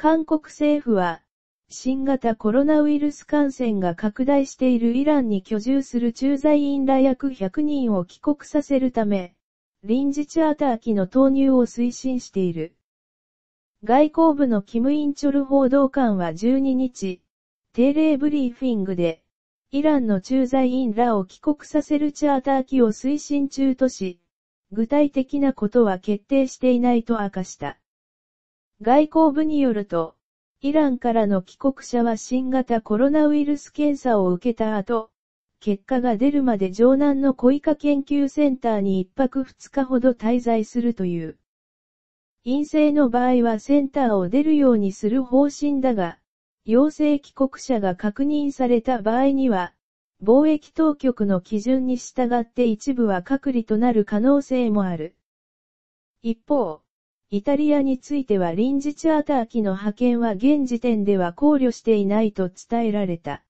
韓国政府は、新型コロナウイルス感染が拡大しているイランに居住する駐在員ら約100人を帰国させるため、臨時チャーター機の投入を推進している。外交部のキム・インチョル報道官は12日、定例ブリーフィングで、イランの駐在員らを帰国させるチャーター機を推進中とし、具体的なことは決定していないと明かした。外交部によると、イランからの帰国者は新型コロナウイルス検査を受けた後、結果が出るまで城南の小イ研究センターに一泊二日ほど滞在するという。陰性の場合はセンターを出るようにする方針だが、陽性帰国者が確認された場合には、貿易当局の基準に従って一部は隔離となる可能性もある。一方、イタリアについては臨時チャーター機の派遣は現時点では考慮していないと伝えられた。